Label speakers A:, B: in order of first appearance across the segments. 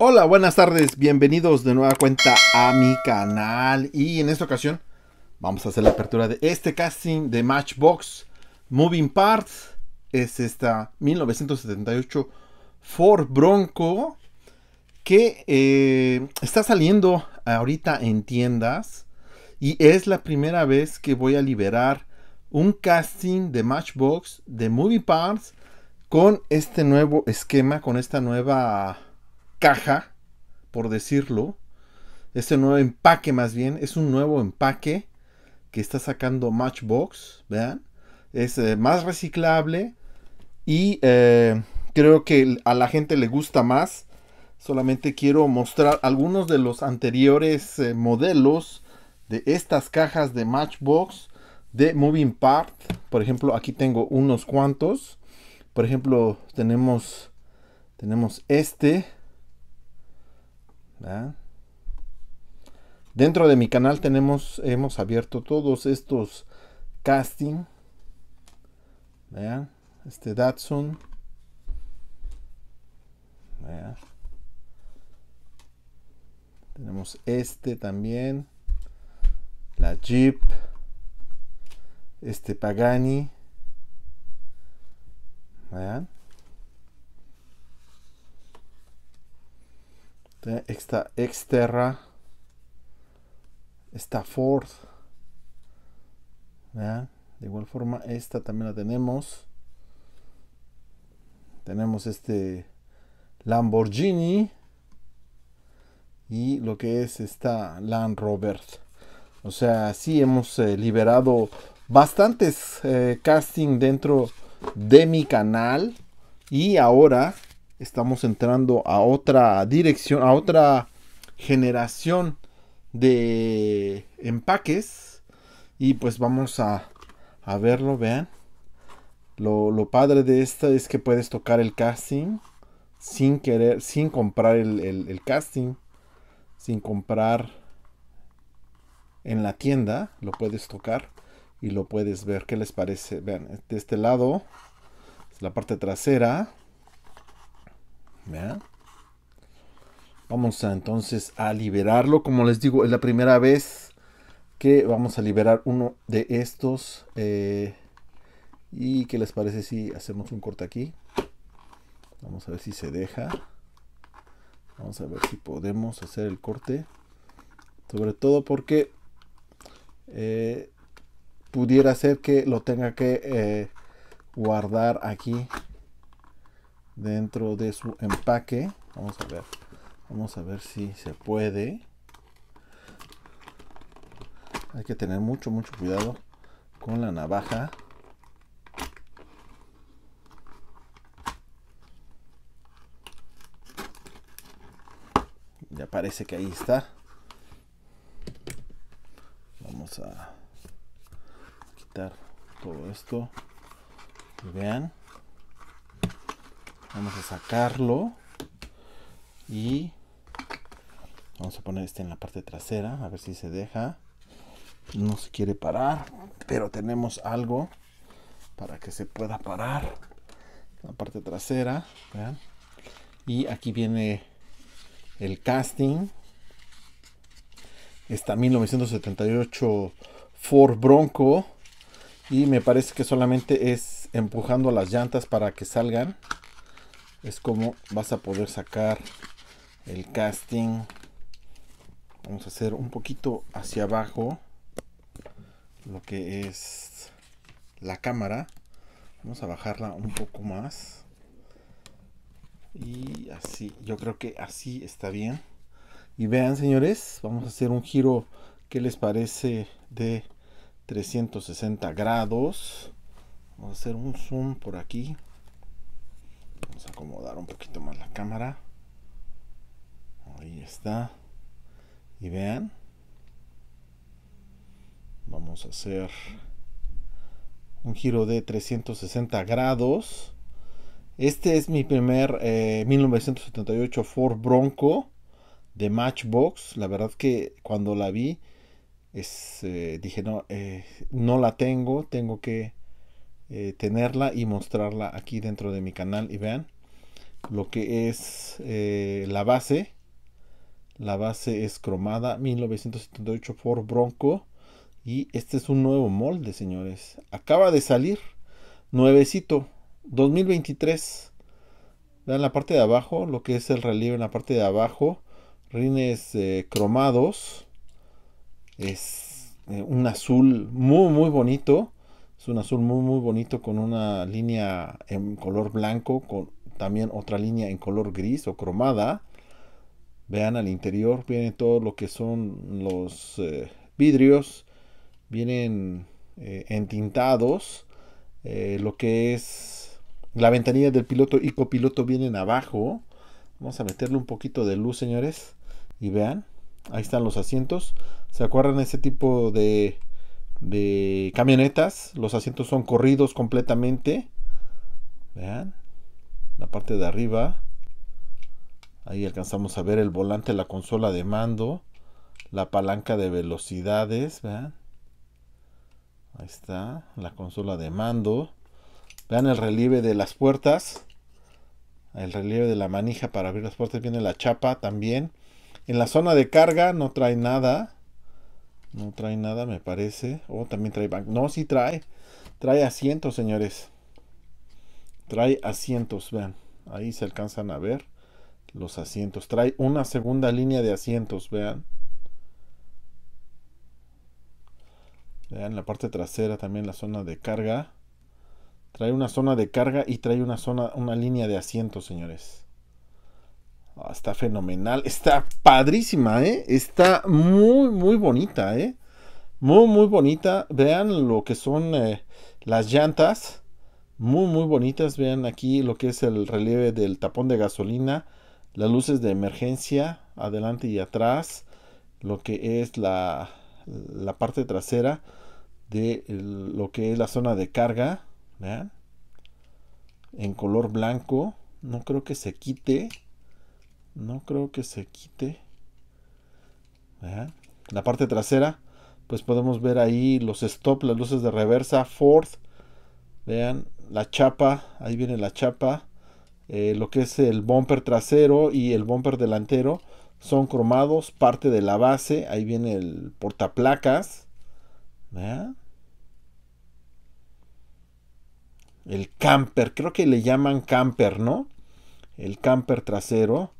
A: Hola, buenas tardes, bienvenidos de nueva cuenta a mi canal y en esta ocasión vamos a hacer la apertura de este casting de Matchbox Moving Parts. Es esta 1978 Ford Bronco que eh, está saliendo ahorita en tiendas y es la primera vez que voy a liberar un casting de Matchbox de Moving Parts con este nuevo esquema, con esta nueva caja, por decirlo, este nuevo empaque más bien, es un nuevo empaque que está sacando Matchbox, vean, es eh, más reciclable y eh, creo que a la gente le gusta más. Solamente quiero mostrar algunos de los anteriores eh, modelos de estas cajas de Matchbox de Moving Part. Por ejemplo, aquí tengo unos cuantos. Por ejemplo, tenemos, tenemos este. Dentro de mi canal tenemos, hemos abierto todos estos casting. Este Datsun. Tenemos este también. La Jeep. Este Pagani. Vean Este, esta Exterra, Esta Ford. De igual forma, esta también la tenemos. Tenemos este Lamborghini y lo que es esta Land Rover. O sea, sí hemos eh, liberado bastantes eh, casting dentro de mi canal y ahora estamos entrando a otra dirección, a otra generación de empaques. Y pues vamos a, verlo, vean. Lo, padre de esta es que puedes tocar el casting sin querer, sin comprar el, el casting, sin comprar en la tienda, lo puedes tocar y lo puedes ver. ¿Qué les parece? Vean, de este lado, es la parte trasera, Vamos entonces a liberarlo. Como les digo, es la primera vez que vamos a liberar uno de estos. Eh, ¿Y qué les parece si hacemos un corte aquí? Vamos a ver si se deja. Vamos a ver si podemos hacer el corte. Sobre todo porque eh, pudiera ser que lo tenga que eh, guardar aquí dentro de su empaque. Vamos a ver. Vamos a ver si se puede. Hay que tener mucho, mucho cuidado con la navaja. Ya parece que ahí está. Vamos a quitar todo esto. Vean vamos a sacarlo y vamos a poner este en la parte trasera a ver si se deja no se quiere parar pero tenemos algo para que se pueda parar la parte trasera ¿vean? y aquí viene el casting está 1978 Ford Bronco y me parece que solamente es empujando las llantas para que salgan es como vas a poder sacar el casting vamos a hacer un poquito hacia abajo lo que es la cámara vamos a bajarla un poco más y así yo creo que así está bien y vean señores vamos a hacer un giro que les parece de 360 grados vamos a hacer un zoom por aquí Vamos a acomodar un poquito más la cámara. Ahí está. Y vean. Vamos a hacer un giro de 360 grados. Este es mi primer 1978 eh, Ford Bronco de Matchbox. La verdad que cuando la vi, eh, dije, no, eh, no la tengo, tengo que eh, tenerla y mostrarla aquí dentro de mi canal y vean lo que es eh, la base la base es cromada 1978 Ford Bronco y este es un nuevo molde señores acaba de salir nuevecito 2023 vean la parte de abajo lo que es el relieve en la parte de abajo rines eh, cromados es un azul muy muy bonito es un azul muy, muy bonito con una línea en color blanco, con también otra línea en color gris o cromada. Vean al interior, viene todo lo que son los eh, vidrios, vienen eh, entintados, eh, lo que es la ventanilla del piloto y copiloto vienen abajo. Vamos a meterle un poquito de luz, señores, y vean, ahí están los asientos. ¿Se acuerdan ese tipo de de camionetas. Los asientos son corridos completamente. Vean. La parte de arriba. Ahí alcanzamos a ver el volante, la consola de mando. La palanca de velocidades. Vean. Ahí está. La consola de mando. Vean el relieve de las puertas. El relieve de la manija para abrir las puertas. Viene la chapa también. En la zona de carga no trae nada. No trae nada, me parece. O oh, también trae banco. No, sí trae. Trae asientos, señores. Trae asientos, vean. Ahí se alcanzan a ver los asientos. Trae una segunda línea de asientos, vean. Vean la parte trasera también la zona de carga. Trae una zona de carga y trae una zona, una línea de asientos, señores. Ah, está fenomenal, está padrísima, ¿eh? Está muy, muy bonita, ¿eh? Muy, muy bonita. Vean lo que son eh, las llantas. Muy, muy bonitas. Vean aquí lo que es el relieve del tapón de gasolina. Las luces de emergencia, adelante y atrás. Lo que es la, parte trasera de lo que es la zona de carga. Vean. En color blanco. No creo que se quite no creo que se quite. La parte trasera, pues podemos ver ahí los stop, las luces de reversa, Ford. Vean la chapa, ahí viene la chapa. Eh, lo que es el bumper trasero y el bumper delantero son cromados, parte de la base, ahí viene el portaplacas. ¿Vean? El camper, creo que le llaman camper, ¿no? El camper trasero.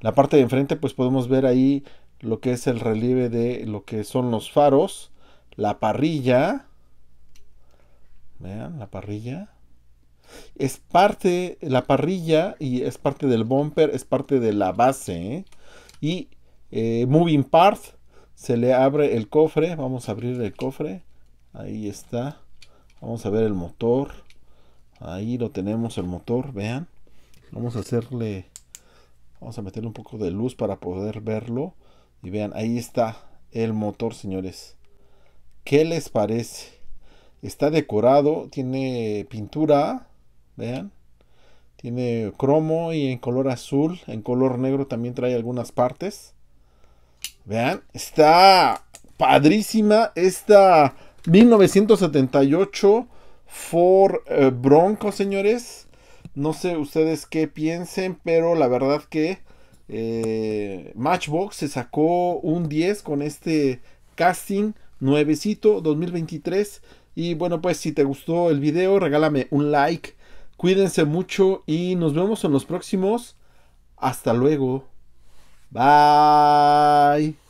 A: La parte de enfrente pues podemos ver ahí lo que es el relieve de lo que son los faros, la parrilla. Vean la parrilla. Es parte, la parrilla y es parte del bumper, es parte de la base. ¿eh? Y eh, moving part, se le abre el cofre. Vamos a abrir el cofre. Ahí está. Vamos a ver el motor. Ahí lo tenemos el motor, vean. Vamos a hacerle Vamos a meterle un poco de luz para poder verlo. Y vean, ahí está el motor, señores. ¿Qué les parece? Está decorado, tiene pintura, vean. Tiene cromo y en color azul, en color negro también trae algunas partes. Vean, está padrísima esta 1978 Ford eh, Bronco, señores. No sé ustedes qué piensen, pero la verdad que eh, Matchbox se sacó un 10 con este casting nuevecito 2023. Y bueno, pues si te gustó el video, regálame un like. Cuídense mucho y nos vemos en los próximos. Hasta luego. Bye.